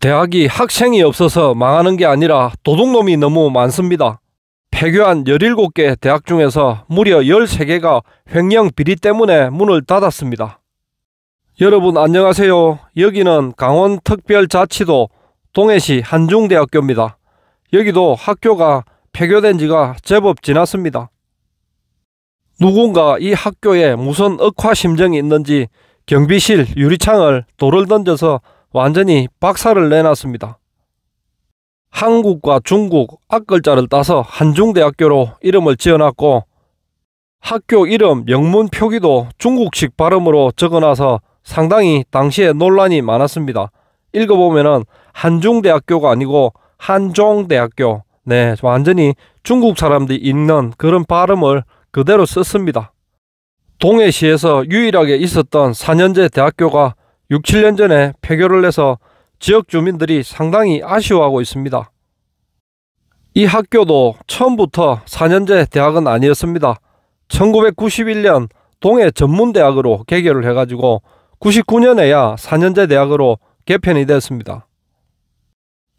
대학이 학생이 없어서 망하는 게 아니라 도둑놈이 너무 많습니다. 폐교한 17개 대학 중에서 무려 13개가 횡령 비리 때문에 문을 닫았습니다. 여러분 안녕하세요. 여기는 강원특별자치도 동해시 한중대학교입니다. 여기도 학교가 폐교된 지가 제법 지났습니다. 누군가 이 학교에 무슨 억화 심정이 있는지 경비실 유리창을 돌을 던져서 완전히 박살을 내놨습니다. 한국과 중국 앞글자를 따서 한중대학교로 이름을 지어놨고 학교 이름 영문 표기도 중국식 발음으로 적어놔서 상당히 당시에 논란이 많았습니다. 읽어보면은 한중대학교가 아니고 한종대학교. 네, 완전히 중국 사람들이 읽는 그런 발음을 그대로 썼습니다. 동해시에서 유일하게 있었던 4년제 대학교가 6, 7년 전에 폐교를 해서 지역 주민들이 상당히 아쉬워하고 있습니다. 이 학교도 처음부터 4년제 대학은 아니었습니다. 1991년 동해 전문대학으로 개교를 해가지고 99년에야 4년제 대학으로 개편이 됐습니다.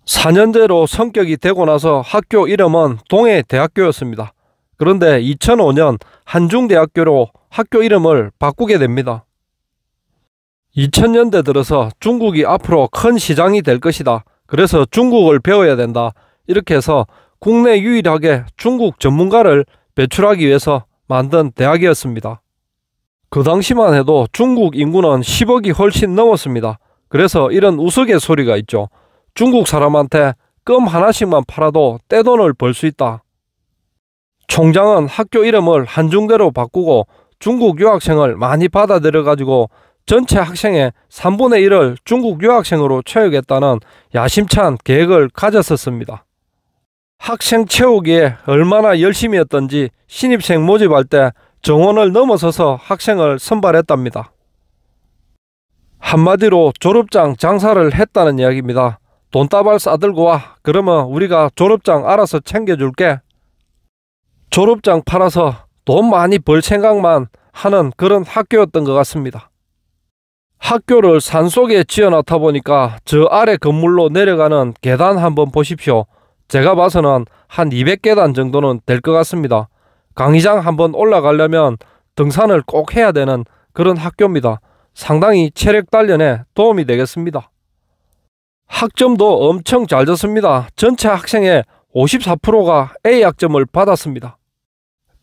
4년제로 성격이 되고 나서 학교 이름은 동해대학교였습니다. 그런데 2005년 한중대학교로 학교 이름을 바꾸게 됩니다. 2000년대 들어서 중국이 앞으로 큰 시장이 될 것이다. 그래서 중국을 배워야 된다. 이렇게 해서 국내 유일하게 중국 전문가를 배출하기 위해서 만든 대학이었습니다. 그 당시만 해도 중국 인구는 10억이 훨씬 넘었습니다. 그래서 이런 우스갯소리가 있죠. 중국 사람한테 껌 하나씩만 팔아도 떼돈을 벌 수 있다. 총장은 학교 이름을 한중대로 바꾸고 중국 유학생을 많이 받아들여가지고 전체 학생의 3분의 1을 중국 유학생으로 채우겠다는 야심찬 계획을 가졌었습니다. 학생 채우기에 얼마나 열심이었던지 신입생 모집할 때 정원을 넘어서서 학생을 선발했답니다. 한마디로 졸업장 장사를 했다는 이야기입니다. 돈다발 싸들고 와. 그러면 우리가 졸업장 알아서 챙겨줄게. 졸업장 팔아서 돈 많이 벌 생각만 하는 그런 학교였던 것 같습니다. 학교를 산속에 지어놨다 보니까 저 아래 건물로 내려가는 계단 한번 보십시오. 제가 봐서는 한 200계단 정도는 될 것 같습니다. 강의장 한번 올라가려면 등산을 꼭 해야 되는 그런 학교입니다. 상당히 체력 단련에 도움이 되겠습니다. 학점도 엄청 잘 졌습니다. 전체 학생의 54%가 A학점을 받았습니다.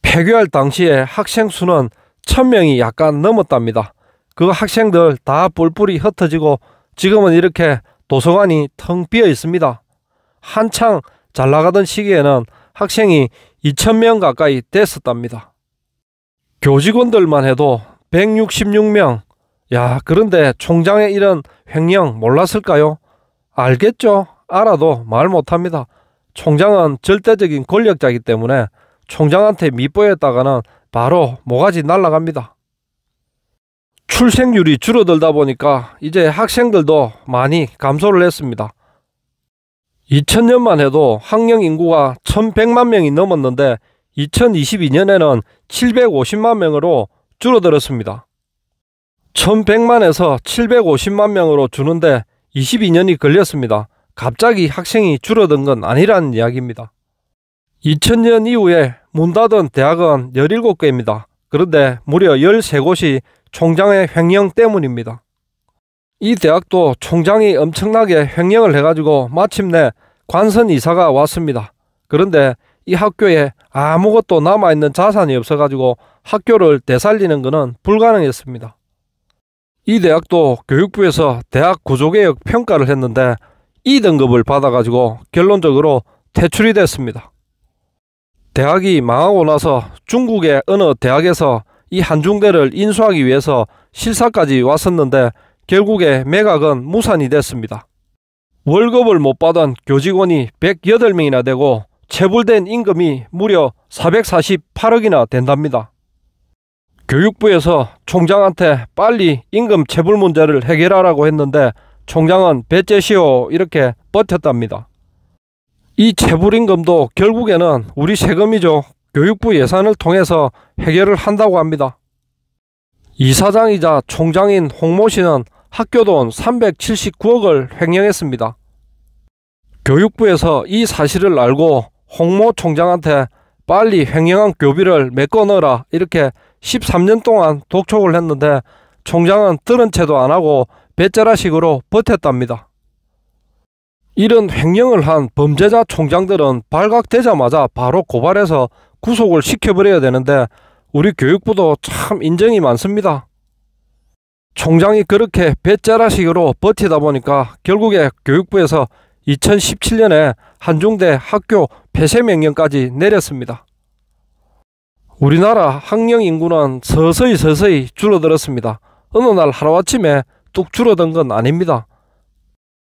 폐교할 당시에 학생 수는 1000명이 약간 넘었답니다. 그 학생들 다 뿔뿔이 흩어지고 지금은 이렇게 도서관이 텅 비어 있습니다. 한창 잘 나가던 시기에는 학생이 2,000명 가까이 됐었답니다. 교직원들만 해도 166명. 야, 그런데 총장의 이런 횡령 몰랐을까요? 알겠죠? 알아도 말 못합니다. 총장은 절대적인 권력자이기 때문에 총장한테 밉보였다가는 바로 모가지 날라갑니다. 출생률이 줄어들다 보니까 이제 학생들도 많이 감소를 했습니다. 2000년만 해도 학령 인구가 1100만 명이 넘었는데 2022년에는 750만 명으로 줄어들었습니다. 1100만에서 750만 명으로 주는데 22년이 걸렸습니다. 갑자기 학생이 줄어든 건 아니라는 이야기입니다. 2000년 이후에 문 닫은 대학은 17개입니다. 그런데 무려 13곳이 총장의 횡령 때문입니다. 이 대학도 총장이 엄청나게 횡령을 해가지고 마침내 관선 이사가 왔습니다. 그런데 이 학교에 아무것도 남아있는 자산이 없어가지고 학교를 되살리는 것은 불가능했습니다. 이 대학도 교육부에서 대학 구조개혁 평가를 했는데 2등급을 받아가지고 결론적으로 퇴출이 됐습니다. 대학이 망하고 나서 중국의 어느 대학에서 이 한중대를 인수하기 위해서 실사까지 왔었는데 결국에 매각은 무산이 됐습니다. 월급을 못 받은 교직원이 108명이나 되고 체불된 임금이 무려 448억이나 된답니다. 교육부에서 총장한테 빨리 임금 체불 문제를 해결하라고 했는데 총장은 배째시오 이렇게 버텼답니다. 이 체불임금도 결국에는 우리 세금이죠. 교육부 예산을 통해서 해결을 한다고 합니다. 이사장이자 총장인 홍모 씨는 학교돈 379억을 횡령했습니다. 교육부에서 이 사실을 알고 홍모 총장한테 빨리 횡령한 교비를 메꿔넣어라 이렇게 13년 동안 독촉을 했는데 총장은 들은 채도 안하고 배째라식으로 버텼답니다. 이런 횡령을 한 범죄자 총장들은 발각되자마자 바로 고발해서 구속을 시켜버려야 되는데 우리 교육부도 참 인정이 많습니다. 총장이 그렇게 배째라식으로 버티다 보니까 결국에 교육부에서 2017년에 한중대 학교 폐쇄 명령까지 내렸습니다. 우리나라 학령 인구는 서서히 서서히 줄어들었습니다. 어느 날 하루아침에 뚝 줄어든 건 아닙니다.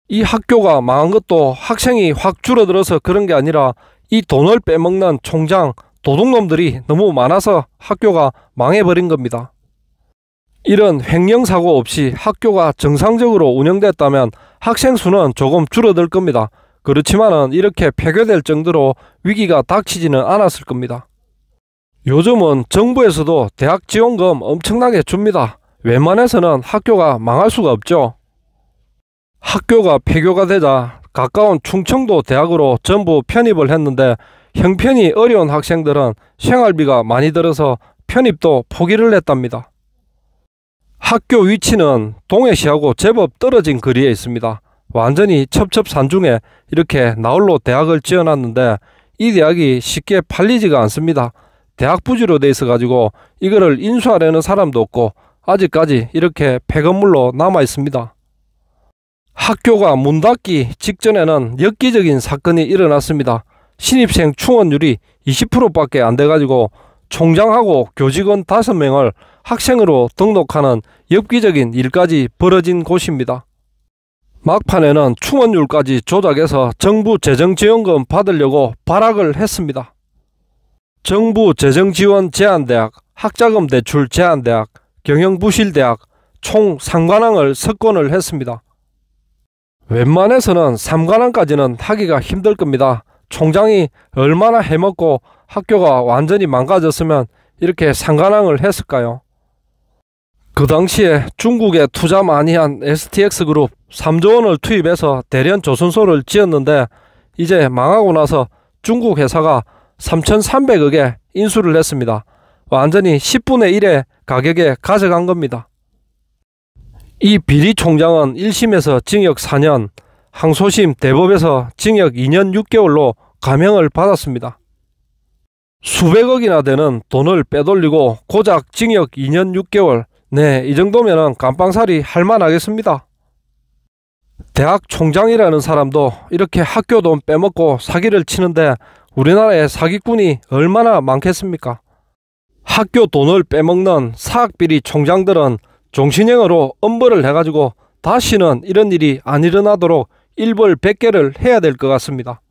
이 학교가 망한 것도 학생이 확 줄어들어서 그런 게 아니라 이 돈을 빼먹는 총장, 도둑놈들이 너무 많아서 학교가 망해버린 겁니다. 이런 횡령사고 없이 학교가 정상적으로 운영됐다면 학생 수는 조금 줄어들 겁니다. 그렇지만은 이렇게 폐교될 정도로 위기가 닥치지는 않았을 겁니다. 요즘은 정부에서도 대학 지원금 엄청나게 줍니다. 웬만해서는 학교가 망할 수가 없죠. 학교가 폐교가 되자 가까운 충청도 대학으로 전부 편입을 했는데 형편이 어려운 학생들은 생활비가 많이 들어서 편입도 포기를 했답니다. 학교 위치는 동해시하고 제법 떨어진 거리에 있습니다. 완전히 첩첩산중에 이렇게 나홀로 대학을 지어놨는데 이 대학이 쉽게 팔리지가 않습니다. 대학 부지로 돼 있어가지고 이거를 인수하려는 사람도 없고 아직까지 이렇게 폐건물로 남아 있습니다. 학교가 문 닫기 직전에는 엽기적인 사건이 일어났습니다. 신입생 충원율이 20%밖에 안 돼가지고 총장하고 교직원 5명을 학생으로 등록하는 엽기적인 일까지 벌어진 곳입니다. 막판에는 충원율까지 조작해서 정부 재정지원금 받으려고 발악을 했습니다. 정부 재정지원 제한대학, 학자금 대출 제한대학, 경영부실대학 총 3관왕을 석권을 했습니다. 웬만해서는 3관왕까지는 하기가 힘들 겁니다. 총장이 얼마나 해먹고 학교가 완전히 망가졌으면 이렇게 상관왕을 했을까요? 그 당시에 중국에 투자 많이 한 STX 그룹 3조 원을 투입해서 대련 조선소를 지었는데 이제 망하고 나서 중국 회사가 3,300억에 인수를 했습니다. 완전히 10분의 1의 가격에 가져간 겁니다. 이 비리 총장은 1심에서 징역 4년, 항소심 대법에서 징역 2년 6개월로 감형을 받았습니다. 수백억이나 되는 돈을 빼돌리고 고작 징역 2년 6개월. 네, 이 정도면은 감방살이 할만하겠습니다. 대학 총장이라는 사람도 이렇게 학교 돈 빼먹고 사기를 치는데 우리나라에 사기꾼이 얼마나 많겠습니까? 학교 돈을 빼먹는 사학비리 총장들은 종신형으로 엄벌을 해가지고 다시는 이런 일이 안 일어나도록 일벌 100개를 해야 될 것 같습니다.